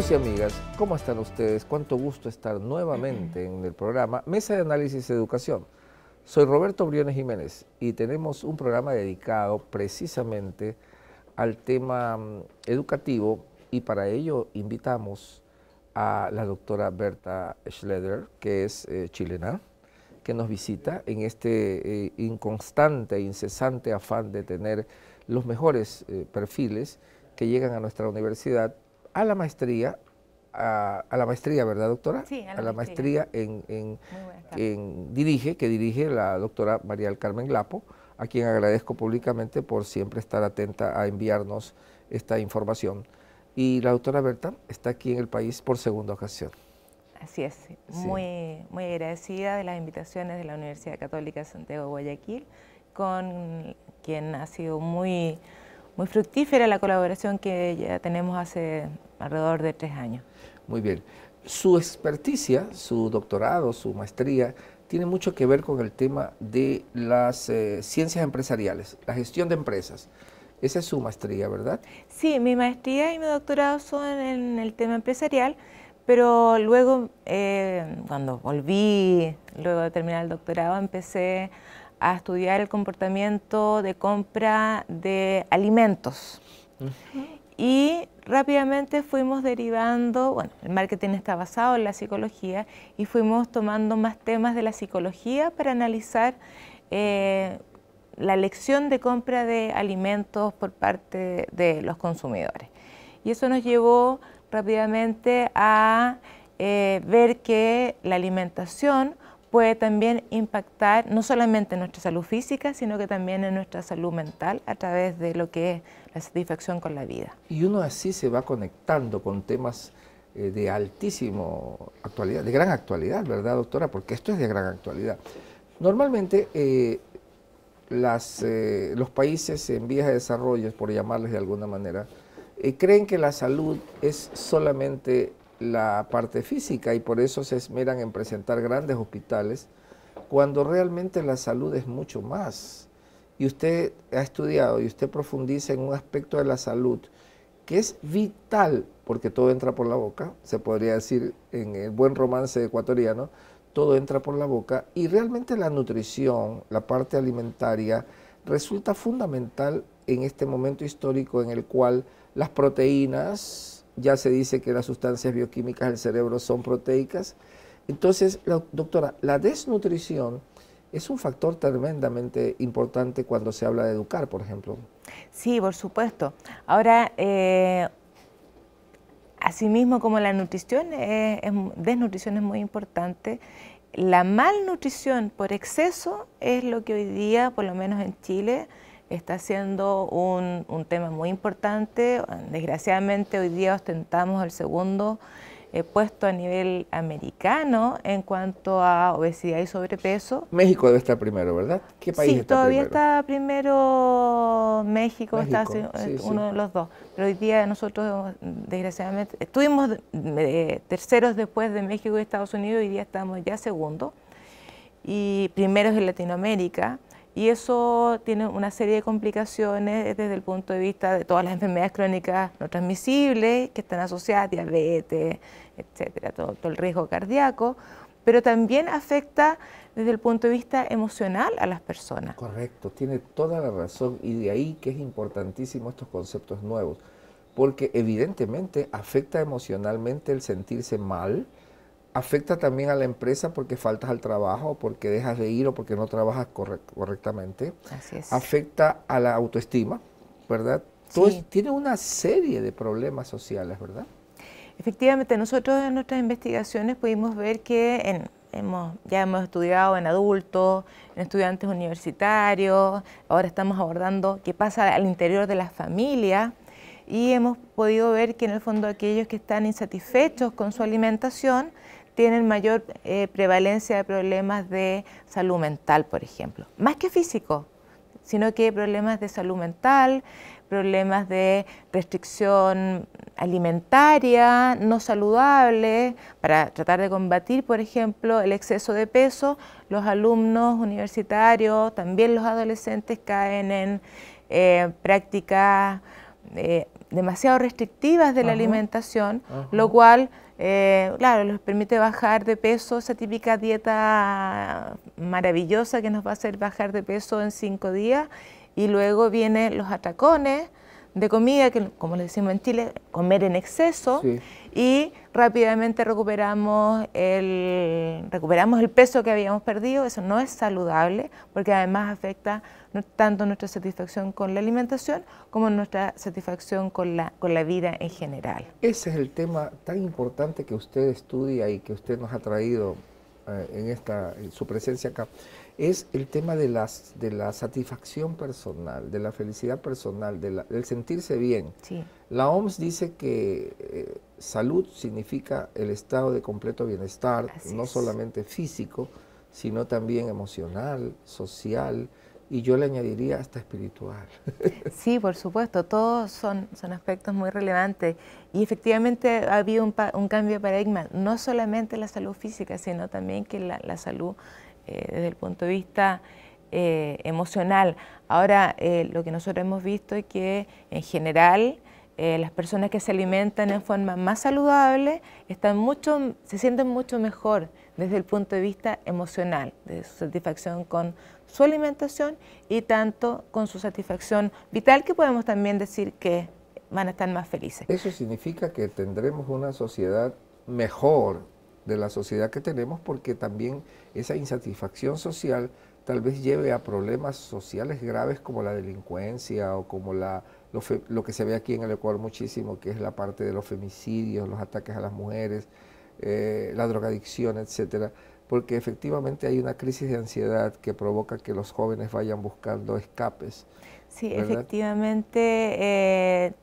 Amigos y amigas, ¿cómo están ustedes? Cuánto gusto estar nuevamente en el programa Mesa de Análisis de Educación. Soy Roberto Briones Jiménez y tenemos un programa dedicado precisamente al tema mm, educativo y para ello invitamos a la doctora Berta Schleder, que es eh, chilena, que nos visita en este eh, inconstante e incesante afán de tener los mejores eh, perfiles que llegan a nuestra universidad a la maestría, a, la maestría, ¿verdad, doctora? Sí, a la, a la maestría, en, dirige, que dirige la doctora María del Carmen Lapo, a quien agradezco públicamente por siempre estar atenta a enviarnos esta información. Y la doctora Berta está aquí en el país por segunda ocasión. Así es, muy, muy agradecida de las invitaciones de la Universidad Católica de Santiago de Guayaquil, con quien ha sido muy muy fructífera la colaboración que ya tenemos hace alrededor de tres años. Muy bien. Su experticia, su doctorado, su maestría, tiene mucho que ver con el tema de las eh, ciencias empresariales, la gestión de empresas. Esa es su maestría, ¿verdad? Sí, mi maestría y mi doctorado son en el tema empresarial, pero luego, eh, cuando volví, luego de terminar el doctorado, empecé a estudiar el comportamiento de compra de alimentos. Y rápidamente fuimos derivando, bueno, el marketing está basado en la psicología y fuimos tomando más temas de la psicología para analizar eh, la elección de compra de alimentos por parte de los consumidores. Y eso nos llevó rápidamente a eh, ver que la alimentación puede también impactar no solamente en nuestra salud física, sino que también en nuestra salud mental a través de lo que es la satisfacción con la vida. Y uno así se va conectando con temas eh, de altísimo actualidad, de gran actualidad, ¿verdad, doctora? Porque esto es de gran actualidad. Normalmente eh, las, eh, los países en vías de desarrollo, por llamarles de alguna manera, creen que la salud es solamente la parte física y por eso se esmeran en presentar grandes hospitales, cuando realmente la salud es mucho más. Y usted ha estudiado y usted profundiza en un aspecto de la salud que es vital, porque todo entra por la boca, se podría decir en el buen romance ecuatoriano, todo entra por la boca y realmente la nutrición, la parte alimentaria, resulta fundamental en este momento histórico en el cual las proteínas, ya se dice que las sustancias bioquímicas del cerebro son proteicas. Entonces, doctora, la desnutrición es un factor tremendamente importante cuando se habla de educar, por ejemplo. Sí, por supuesto. Ahora, eh, asimismo como la nutrición, desnutrición es muy importante, la malnutrición por exceso es lo que hoy día, por lo menos en Chile, está siendo un, tema muy importante. Desgraciadamente hoy día ostentamos el segundo eh, puesto a nivel americano en cuanto a obesidad y sobrepeso. México debe estar primero, ¿verdad? ¿Qué país sí, todavía está primero México, está eh, uno de los dos. Pero hoy día nosotros, desgraciadamente, estuvimos terceros después de México y Estados Unidos, hoy día estamos ya segundo Y primeros en Latinoamérica y eso tiene una serie de complicaciones desde el punto de vista de todas las enfermedades crónicas no transmisibles que están asociadas, diabetes, etcétera, todo, todo el riesgo cardíaco, pero también afecta desde el punto de vista emocional a las personas. Correcto, tiene toda la razón y de ahí que es importantísimo estos conceptos nuevos, porque evidentemente afecta emocionalmente el sentirse mal, afecta también a la empresa porque faltas al trabajo, porque dejas de ir o porque no trabajas correctamente. Así es. Afecta a la autoestima, ¿verdad? Sí. tiene una serie de problemas sociales, ¿verdad? Efectivamente, nosotros en nuestras investigaciones pudimos ver que hemos, ya hemos estudiado en adultos, en estudiantes universitarios, ahora estamos abordando qué pasa al interior de la familia y hemos podido ver que en el fondo aquellos que están insatisfechos con su alimentación tienen mayor eh, prevalencia de problemas de salud mental, por ejemplo, más que físico, sino que problemas de salud mental, problemas de restricción alimentaria, no saludable, para tratar de combatir, por ejemplo, el exceso de peso, los alumnos universitarios, también los adolescentes caen en eh, prácticas eh, demasiado restrictivas de la alimentación, lo cual, eh, claro, les permite bajar de peso, esa típica dieta maravillosa que nos va a hacer bajar de peso en cinco días, y luego vienen los atacones, de comida, que como le decimos en Chile, comer en exceso, y rápidamente recuperamos el, recuperamos el peso que habíamos perdido. Eso no es saludable porque además afecta tanto nuestra satisfacción con la alimentación como nuestra satisfacción con la, con la vida en general. Ese es el tema tan importante que usted estudia y que usted nos ha traído eh, en, esta, en su presencia acá es el tema de, las, de la satisfacción personal, de la felicidad personal, del sentirse bien. Sí. La OMS dice que eh, salud significa el estado de completo bienestar, no solamente físico, sino también emocional, social y yo le añadiría hasta espiritual. Sí, por supuesto, todos son, son aspectos muy relevantes y efectivamente ha habido un, cambio de paradigma, no solamente la salud física, sino también que la, la salud eh, desde el punto de vista eh, emocional. Ahora, eh, lo que nosotros hemos visto es que en general las personas que se alimentan en forma más saludable están mucho, se sienten mucho mejor desde el punto de vista emocional, de su satisfacción con su alimentación y tanto con su satisfacción vital, que podemos también decir que van a estar más felices. Eso significa que tendremos una sociedad mejor, de la sociedad que tenemos porque también esa insatisfacción social tal vez lleve a problemas sociales graves como la delincuencia o como la, lo, que se ve aquí en el Ecuador muchísimo, que es la parte de los femicidios, los ataques a las mujeres, eh, la drogadicción, etcétera, porque efectivamente hay una crisis de ansiedad que provoca que los jóvenes vayan buscando escapes. Sí, efectivamente, eh,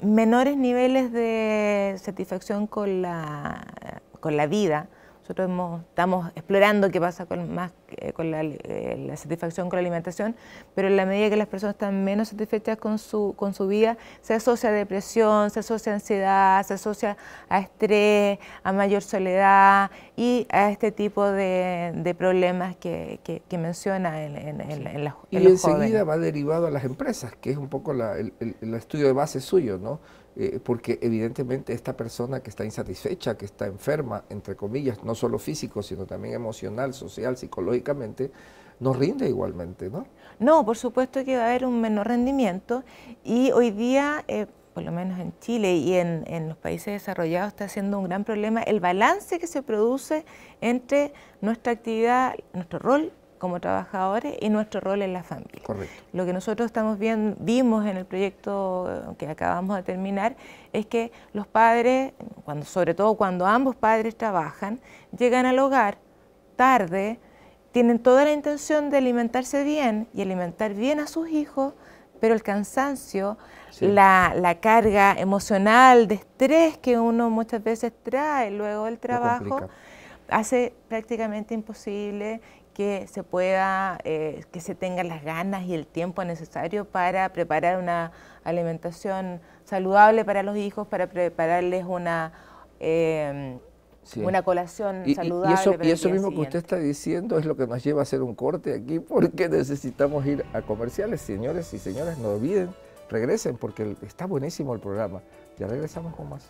menores niveles de satisfacción con la con la vida. Nosotros hemos, estamos explorando qué pasa con más eh, con eh, la, satisfacción con la alimentación, pero en la medida que las personas están menos satisfechas con su, con su vida, se asocia a depresión, se asocia a ansiedad, se asocia a estrés, a mayor soledad y a este tipo de, problemas que, menciona en, en, en, y enseguida va derivado a las empresas, que es un poco el, estudio de base suyo, eh, porque evidentemente esta persona que está insatisfecha, que está enferma, entre comillas, no solo físico, sino también emocional, social, psicológico, no rinde igualmente, ¿no? No, por supuesto que va a haber un menor rendimiento y hoy día, eh, por lo menos en Chile y en, los países desarrollados, está siendo un gran problema el balance que se produce entre nuestra actividad, nuestro rol como trabajadores y nuestro rol en la familia. Lo que nosotros estamos bien, vimos en el proyecto eh, que acabamos de terminar es que los padres, sobre todo cuando ambos padres trabajan, llegan al hogar tarde, tienen toda la intención de alimentarse bien y alimentar bien a sus hijos, pero el cansancio, la, carga emocional de estrés que uno muchas veces trae luego del trabajo, hace prácticamente imposible que se pueda, eh, que se tengan las ganas y el tiempo necesario para preparar una alimentación saludable para los hijos, para prepararles una... Eh, una colación saludable. Y eso, mismo que usted está diciendo es lo que nos lleva a hacer un corte aquí porque necesitamos ir a comerciales. Señores y señoras, no olviden, regresen porque está buenísimo el programa. Ya regresamos con más.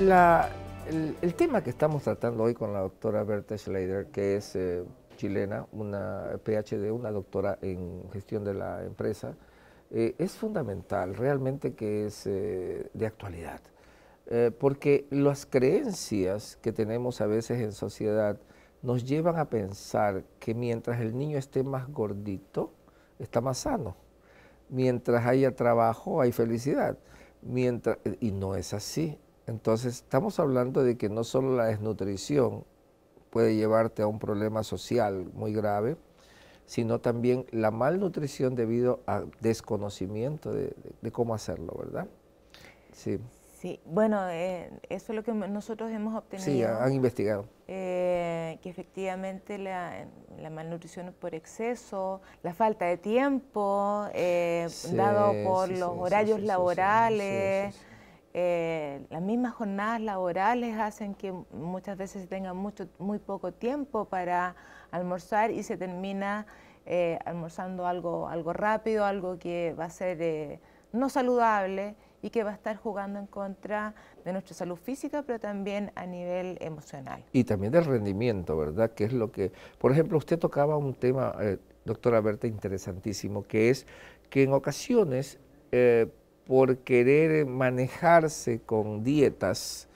el, tema que estamos tratando hoy con la doctora Berta Schleider, que es eh, chilena, una PhD, una doctora en gestión de la empresa, eh, es fundamental, realmente que es eh, de actualidad. porque las creencias que tenemos a veces en sociedad nos llevan a pensar que mientras el niño esté más gordito, está más sano. Mientras haya trabajo, hay felicidad. Mientras, y no es así entonces, estamos hablando de que no solo la desnutrición puede llevarte a un problema social muy grave, sino también la malnutrición debido a desconocimiento de, cómo hacerlo, ¿verdad? Sí. Sí, bueno, eh, eso es lo que nosotros hemos obtenido. Sí, han investigado. Eh, que efectivamente la, la, malnutrición por exceso, la falta de tiempo, dado por los horarios laborales, eh, las mismas jornadas laborales hacen que muchas veces se tenga mucho, muy poco tiempo para almorzar y se termina eh, almorzando algo, algo rápido, algo que va a ser eh, no saludable y que va a estar jugando en contra de nuestra salud física, pero también a nivel emocional. Y también del rendimiento, ¿verdad? Que es lo que, por ejemplo, usted tocaba un tema, doctora Berta, interesantísimo, que es que en ocasiones por querer manejarse con dietas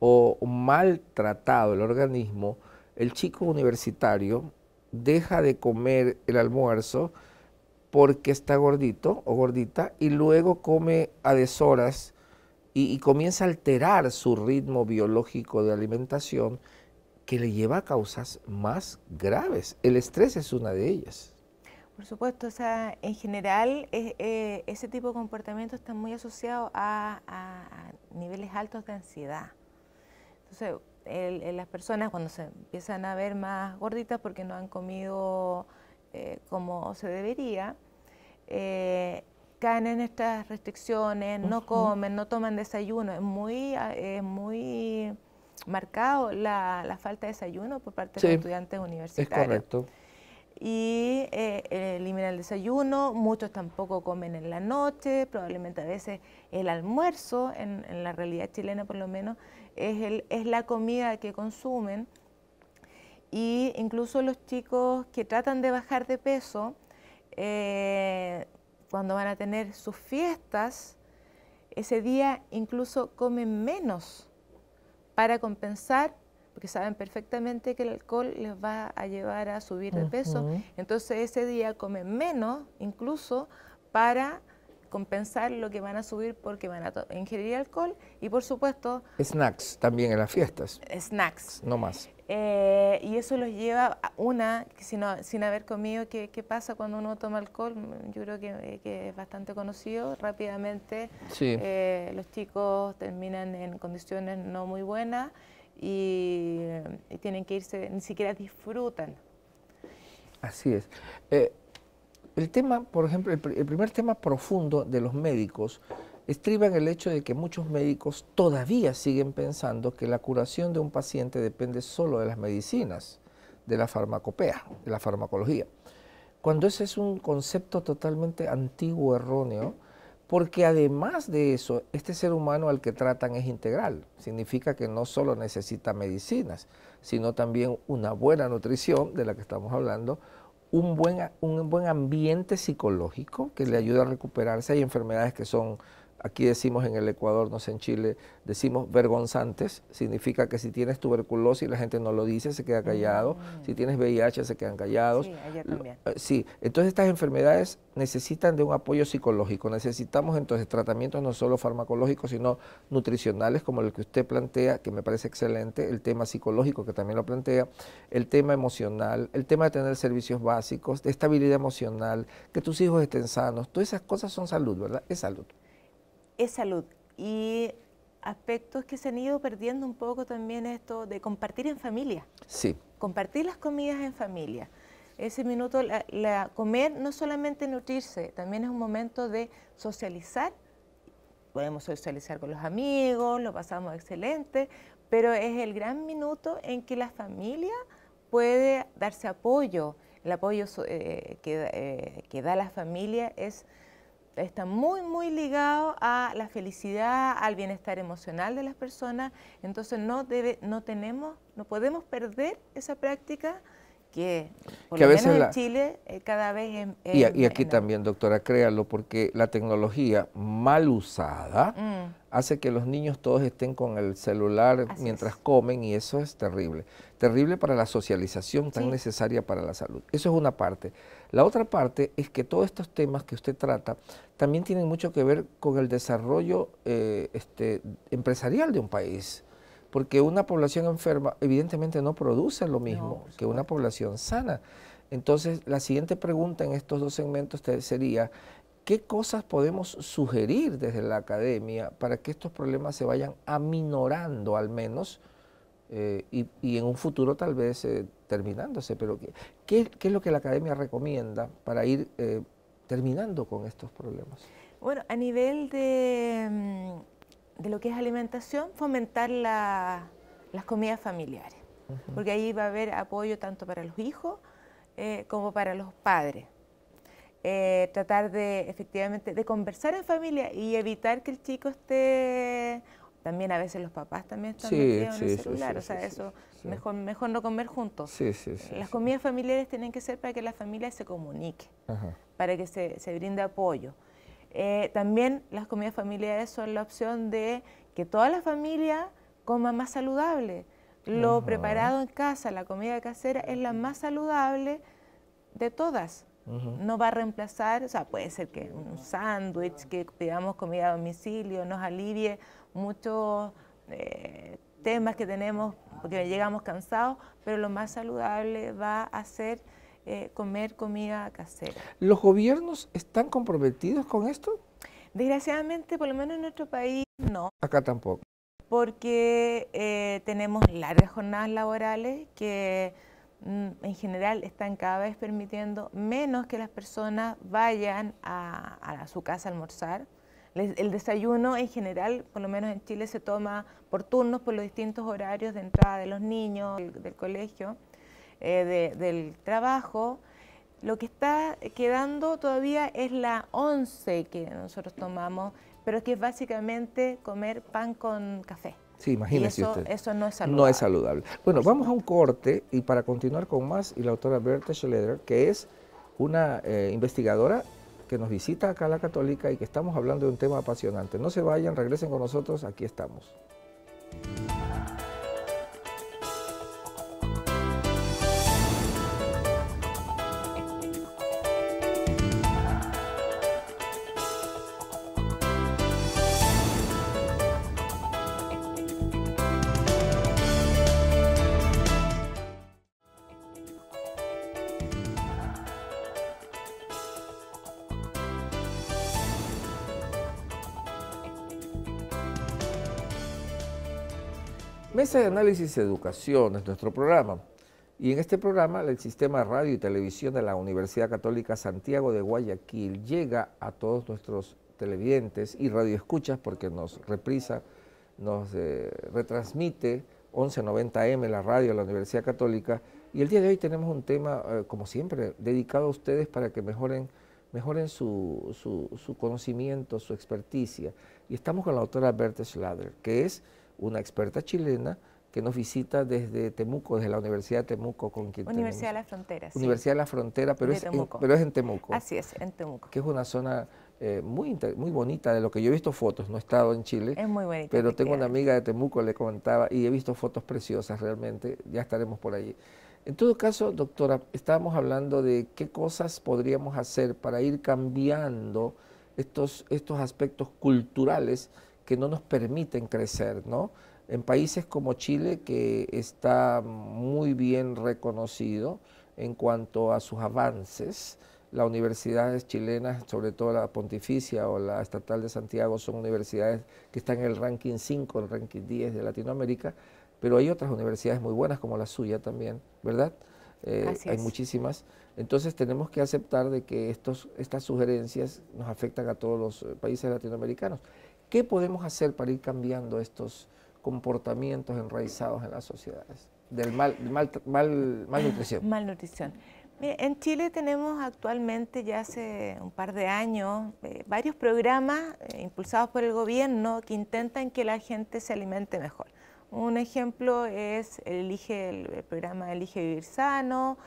o maltratado el organismo, el chico universitario deja de comer el almuerzo porque está gordito o gordita y luego come a deshoras y, y comienza a alterar su ritmo biológico de alimentación que le lleva a causas más graves. El estrés es una de ellas. Por supuesto, o sea, en general eh, eh, ese tipo de comportamiento está muy asociado a, niveles altos de ansiedad. Entonces, las personas cuando se empiezan a ver más gorditas porque no han comido eh, como se debería, caen en estas restricciones, no comen, no toman desayuno. Es muy, ah, muy marcado la, falta de desayuno por parte de los estudiantes universitarios. Es correcto y eh, eh el desayuno, muchos tampoco comen en la noche, probablemente a veces el almuerzo, en, la realidad chilena por lo menos, es, el, es la comida que consumen y incluso los chicos que tratan de bajar de peso, eh, cuando van a tener sus fiestas, ese día incluso comen menos para compensar porque saben perfectamente que el alcohol les va a llevar a subir de peso. Entonces ese día comen menos incluso para compensar lo que van a subir porque van a ingerir alcohol y por supuesto... Snacks también en las fiestas. Snacks. No más. Eh, y eso los lleva a una, sin, sin haber comido, ¿qué, pasa cuando uno toma alcohol? Yo creo que, es bastante conocido. Rápidamente eh, los chicos terminan en condiciones no muy buenas y, tienen que irse, ni siquiera disfrutan. Así es. Eh, el tema, por ejemplo, el, primer tema profundo de los médicos estriba en el hecho de que muchos médicos todavía siguen pensando que la curación de un paciente depende solo de las medicinas, de la farmacopea, de la farmacología. Cuando ese es un concepto totalmente antiguo, erróneo, porque además de eso, este ser humano al que tratan es integral. Significa que no solo necesita medicinas, sino también una buena nutrición, de la que estamos hablando, un buen, un buen ambiente psicológico que le ayuda a recuperarse. Hay enfermedades que son aquí decimos en el Ecuador, no sé en Chile, decimos vergonzantes, significa que si tienes tuberculosis y la gente no lo dice, se queda callado, mm. si tienes VIH se quedan callados. Sí, allá también. Eh, sí, entonces estas enfermedades necesitan de un apoyo psicológico, necesitamos entonces tratamientos no solo farmacológicos, sino nutricionales, como el que usted plantea, que me parece excelente, el tema psicológico que también lo plantea, el tema emocional, el tema de tener servicios básicos, de estabilidad emocional, que tus hijos estén sanos, todas esas cosas son salud, ¿verdad? Es salud es salud. Y aspectos que se han ido perdiendo un poco también esto de compartir en familia. Sí. Compartir las comidas en familia. Ese minuto, la, comer no solamente nutrirse, también es un momento de socializar. Podemos socializar con los amigos, lo pasamos excelente, pero es el gran minuto en que la familia puede darse apoyo. El apoyo eh, que, eh, que da la familia es está muy, muy ligado a la felicidad, al bienestar emocional de las personas. Entonces no, debe, no tenemos, no podemos perder esa práctica que, por a veces en Chile eh, cada vez es... y, aquí también, doctora, créalo, porque la tecnología mal usada mm. hace que los niños todos estén con el celular mientras comen y eso es terrible. Terrible para la socialización tan necesaria para la salud. Eso es una parte. La otra parte es que todos estos temas que usted trata también tienen mucho que ver con el desarrollo eh, este, empresarial de un país, porque una población enferma evidentemente no produce lo mismo que una población sana. Entonces, la siguiente pregunta en estos dos segmentos sería, ¿qué cosas podemos sugerir desde la academia para que estos problemas se vayan aminorando al menos? Eh, y, en un futuro tal vez eh, terminándose. Pero ¿qué, ¿qué, es lo que la academia recomienda para ir eh, terminando con estos problemas? Bueno, a nivel de, mm, lo que es alimentación, fomentar las comidas familiares, porque ahí va a haber apoyo tanto para los hijos como para los padres. tratar de efectivamente de conversar en familia y evitar que el chico esté también a veces los papás también están metidos en el celular, o sea, eso mejor, mejor no comer juntos. Las comidas familiares tienen que ser para que la familia se comunique, para que se, brinde apoyo. Eh, también las comidas familiares son la opción de que toda la familia coma más saludable. Lo preparado en casa, la comida casera, es la más saludable de todas. No va a reemplazar, o sea, puede ser que un sándwich, que pidamos comida a domicilio, nos alivie muchos eh, temas que tenemos porque llegamos cansados, pero lo más saludable va a ser eh, comer comida casera. ¿Los gobiernos están comprometidos con esto? Desgraciadamente, por lo menos en nuestro país, no. Acá tampoco. Porque eh, tenemos largas jornadas laborales que Mm, en general están cada vez permitiendo menos que las personas vayan a, su casa a almorzar. el desayuno en general, por lo menos en Chile, se toma por turnos por los distintos horarios de entrada de los niños, del, colegio, eh, del trabajo. Lo que está quedando todavía es la once que nosotros tomamos, pero que es básicamente comer pan con café. Sí, imagínese eso, Eso no es saludable. No es saludable. Bueno, vamos a un corte y para continuar con más, y la autora Berta Schleder, que es una eh, investigadora que nos visita acá a la Católica y que estamos hablando de un tema apasionante. No se vayan, regresen con nosotros, aquí estamos. de Análisis de Educación es nuestro programa. Y en este programa, el Sistema Radio y Televisión de la Universidad Católica Santiago de Guayaquil llega a todos nuestros televidentes y radioescuchas porque nos reprisa, nos eh, retransmite 1190M, la radio de la Universidad Católica. Y el día de hoy tenemos un tema, eh, como siempre, dedicado a ustedes para que mejoren, mejoren su, conocimiento, su experticia. Y estamos con la doctora Berta Schlader, que es una experta chilena que nos visita desde Temuco, desde la Universidad de Temuco. Con quien Universidad de la Frontera. Universidad de la Frontera, pero, es en, pero en Temuco. Así es, en Temuco. Que es una zona eh, muy, muy bonita, de lo que yo he visto fotos, no he estado en Chile. Es muy bonita. Pero tengo una amiga de Temuco, le comentaba, y he visto fotos preciosas realmente, ya estaremos por allí. En todo caso, doctora, estábamos hablando de qué cosas podríamos hacer para ir cambiando estos, estos aspectos culturales que no nos permiten crecer, ¿no? En países como Chile, que está muy bien reconocido en cuanto a sus avances, las universidades chilenas, sobre todo la Pontificia o la Estatal de Santiago, son universidades que están en el ranking 5, el ranking 10 de Latinoamérica, pero hay otras universidades muy buenas como la suya también, ¿verdad? Eh, hay muchísimas. Entonces tenemos que aceptar de que estos, estas sugerencias nos afectan a todos los eh, países latinoamericanos. ¿Qué podemos hacer para ir cambiando estos comportamientos enraizados en las sociedades? Del mal, mal, malnutrición. Malnutrición. En Chile tenemos actualmente, ya hace un par de años, eh, varios programas eh, impulsados por el gobierno que intentan que la gente se alimente mejor. Un ejemplo es el, elige, el programa Elige Vivir Sano,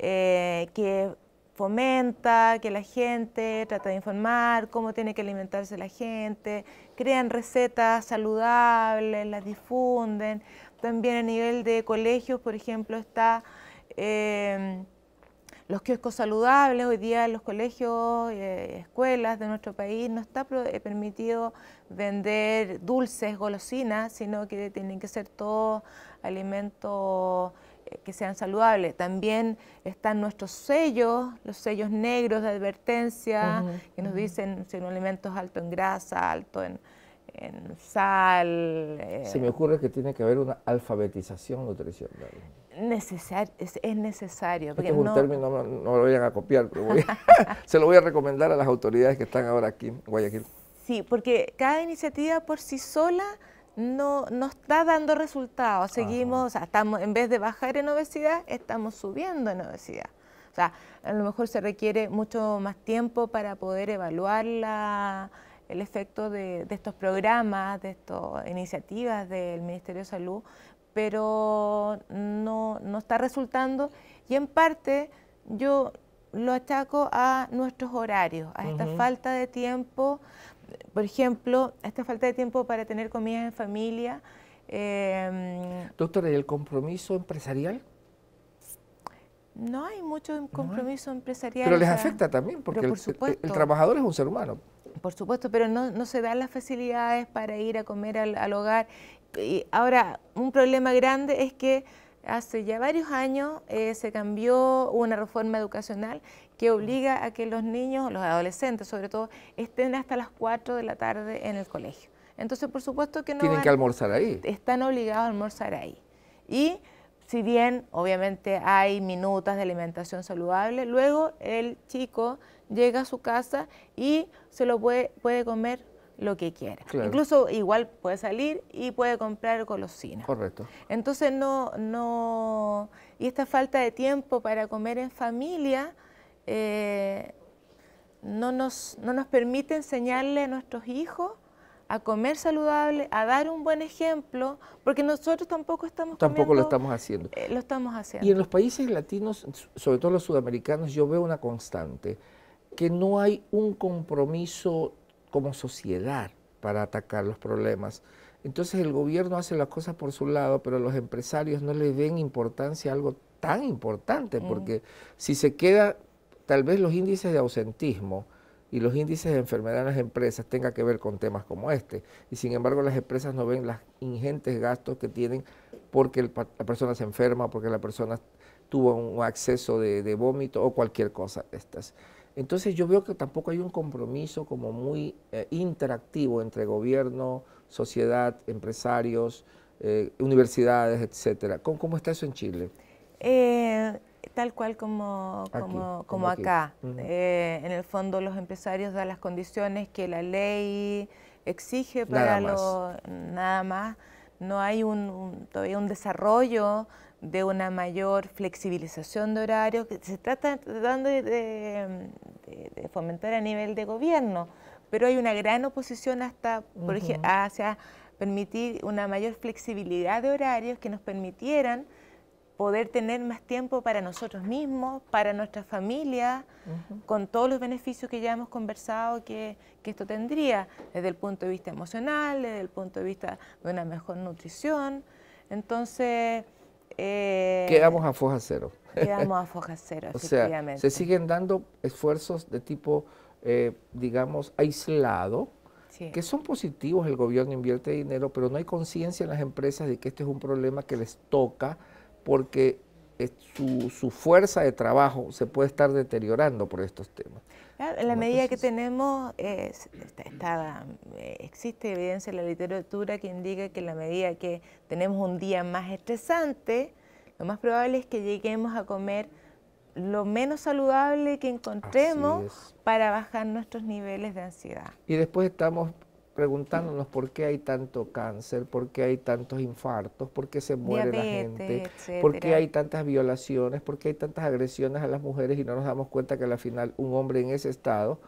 eh, que fomenta que la gente trata de informar cómo tiene que alimentarse la gente, crean recetas saludables, las difunden. También a nivel de colegios, por ejemplo, está em, los kioscos saludables. Hoy día en los colegios, y eh, escuelas de nuestro país no está eh, permitido vender dulces, golosinas, sino que tienen que ser todos alimentos que sean saludables. También están nuestros sellos, los sellos negros de advertencia, que nos dicen si un alimento es alto en grasa, alto en, sal. Eh. Se me ocurre que tiene que haber una alfabetización nutricional. es, es, necesario. Este es un término, no, lo vayan a copiar, pero se lo voy a recomendar a las autoridades que están ahora aquí en Guayaquil. Sí, porque cada iniciativa por sí sola no, está dando resultados. Seguimos, o sea, estamos, en vez de bajar en obesidad, estamos subiendo en obesidad. O sea, a lo mejor se requiere mucho más tiempo para poder evaluar el efecto de, estos programas, de estas iniciativas del Ministerio de Salud, pero no, está resultando y en parte yo lo achaco a nuestros horarios, a esta falta de tiempo por ejemplo, esta falta de tiempo para tener comida en familia. Eh, Doctora, ¿y el compromiso empresarial? No hay mucho compromiso empresarial. Pero les afecta también, porque el, trabajador es un ser humano. Por supuesto, pero no, se dan las facilidades para ir a comer al, hogar. ahora, un problema grande es que hace ya varios años eh, se cambió una reforma educacional que mm. obliga a que los niños, los adolescentes sobre todo, estén hasta las 4 de la tarde en el colegio. Entonces, por supuesto que no... Tienen que almorzar ahí. Están obligados a almorzar ahí. Y si bien obviamente hay minutas de alimentación saludable, luego el chico llega a su casa y se lo puede comer lo que quiera. Incluso igual puede salir y puede comprar golosinas. Correcto. Entonces no, no, y esta falta de tiempo para comer en familia eh, no, nos, nos permite enseñarle a nuestros hijos a comer saludable, a dar un buen ejemplo, porque nosotros tampoco estamos Tampoco lo estamos haciendo. Eh, lo estamos haciendo. Y en los países latinos, sobre todo los sudamericanos, yo veo una constante, que no hay un compromiso como sociedad para atacar los problemas. Entonces el gobierno hace las cosas por su lado, pero los empresarios no le den importancia a algo tan importante, mm. porque si se queda, tal vez los índices de ausentismo y los índices de enfermedad en las empresas tenga que ver con temas como este, y sin embargo las empresas no ven los ingentes gastos que tienen porque la persona se enferma, porque la persona tuvo un acceso de, de vómito o cualquier cosa de estas. Entonces yo veo que tampoco hay un compromiso como muy eh, interactivo entre gobierno, sociedad, empresarios, eh, universidades, etcétera. ¿Cómo, está eso en Chile? Eh, tal cual como, como, acá. en el fondo los empresarios dan las condiciones que la ley exige para nada más. nada más. No hay todavía un desarrollo de una mayor flexibilización de horarios, que se trata tratando de, fomentar a nivel de gobierno, pero hay una gran oposición hasta, por hacia permitir una mayor flexibilidad de horarios que nos permitieran poder tener más tiempo para nosotros mismos, para nuestra familia, con todos los beneficios que ya hemos conversado que, que, esto tendría, desde el punto de vista emocional, desde el punto de vista de una mejor nutrición. Entonces, eh, quedamos a foja cero. Quedamos a foja cero, efectivamente. se siguen dando esfuerzos de tipo, eh, digamos, aislado, que son positivos, el gobierno invierte dinero, pero no hay conciencia en las empresas de que este es un problema que les toca porque eh, su fuerza de trabajo se puede estar deteriorando por estos temas en la medida que tenemos, este, eh, existe evidencia en la literatura que indica que en la medida que tenemos un día más estresante, lo más probable es que lleguemos a comer lo menos saludable que encontremos para bajar nuestros niveles de ansiedad. Y después estamos preguntándonos por qué hay tanto cáncer, por qué hay tantos infartos, por qué se muere la gente, por qué hay tantas violaciones, por qué hay tantas agresiones a las mujeres y no nos damos cuenta que al final un hombre en ese estado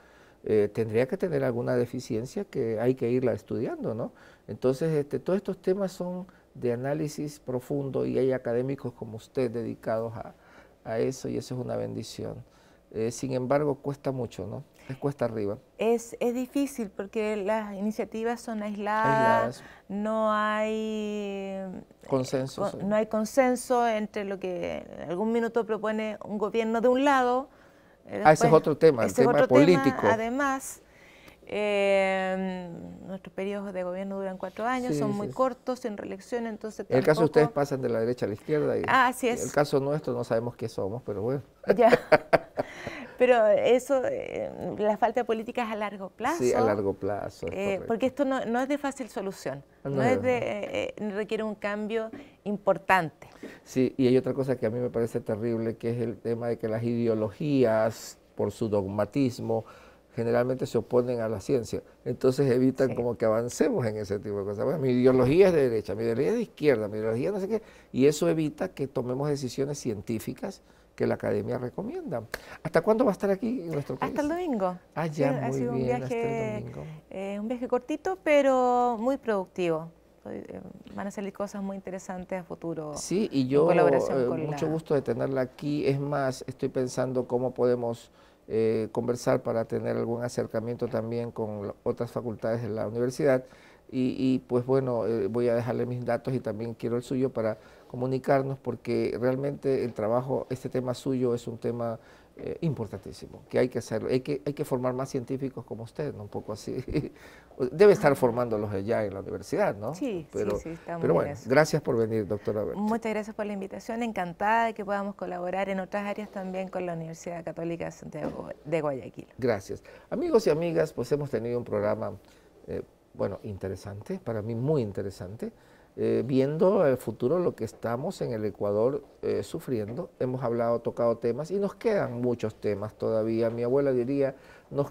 eh, tendría que tener alguna deficiencia que hay que irla estudiando, ¿no? Entonces, este, todos estos temas son de análisis profundo y hay académicos como usted dedicados a, eso y eso es una bendición. Eh, sin embargo, cuesta mucho, ¿no? Es cuesta arriba. Es, es difícil porque las iniciativas son aisladas, no hay consenso. no hay consenso entre lo que algún minuto propone un gobierno de un lado. Eh, ah, ese es otro tema, el tema político. además, eh, nuestros periodos de gobierno duran cuatro años, son muy cortos, sin reelección, entonces tampoco... El caso de ustedes pasan de la derecha a la izquierda. Y, ah, así es. En el caso nuestro no sabemos qué somos, pero bueno. Ya. Pero eso, eh, la falta de políticas a largo plazo. Sí, a largo plazo. Eh, porque esto no, no, es de fácil solución, ah, no, es de, eh, requiere un cambio importante. Sí, y hay otra cosa que a mí me parece terrible, que es el tema de que las ideologías, por su dogmatismo, generalmente se oponen a la ciencia. Entonces evitan como que avancemos en ese tipo de cosas. mi ideología es de derecha, mi ideología es de izquierda, mi ideología no sé qué. Y eso evita que tomemos decisiones científicas que la academia recomienda. ¿Hasta cuándo va a estar aquí en nuestro país? Hasta el domingo. Ah, ya, ha sido un viaje, eh, un viaje cortito, pero muy productivo. Eh, van a salir cosas muy interesantes a futuro. Sí, y yo, eh, mucho gusto de tenerla aquí. Es más, estoy pensando cómo podemos conversar para tener algún acercamiento también con otras facultades de la universidad. Y, y pues bueno, voy a dejarle mis datos y también quiero el suyo para comunicarnos porque realmente el trabajo, este tema suyo es un tema eh, importantísimo, que hay que hacerlo, hay que, hay que formar más científicos como usted, ¿no? un poco así. Debe estar formándolos allá en la universidad, ¿no? Sí, pero, sí, sí, Pero bueno, gracias por venir, doctora. Muchas gracias por la invitación, encantada de que podamos colaborar en otras áreas también con la Universidad Católica de Santiago de Guayaquil. Gracias. Amigos y amigas, pues hemos tenido un programa, eh, bueno, interesante, para mí muy interesante. Eh, viendo el futuro lo que estamos en el Ecuador eh, sufriendo. Hemos hablado, tocado temas y nos quedan muchos temas todavía. Mi abuela diría,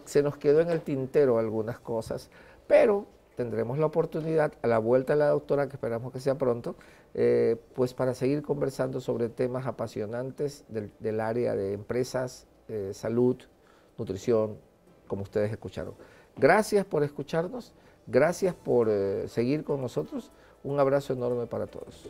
se nos quedó en el tintero algunas cosas, pero tendremos la oportunidad a la vuelta de la doctora, que esperamos que sea pronto, eh, pues para seguir conversando sobre temas apasionantes del, área de empresas, salud, nutrición, como ustedes escucharon. Gracias por escucharnos, gracias por seguir con nosotros. Un abrazo enorme para todos.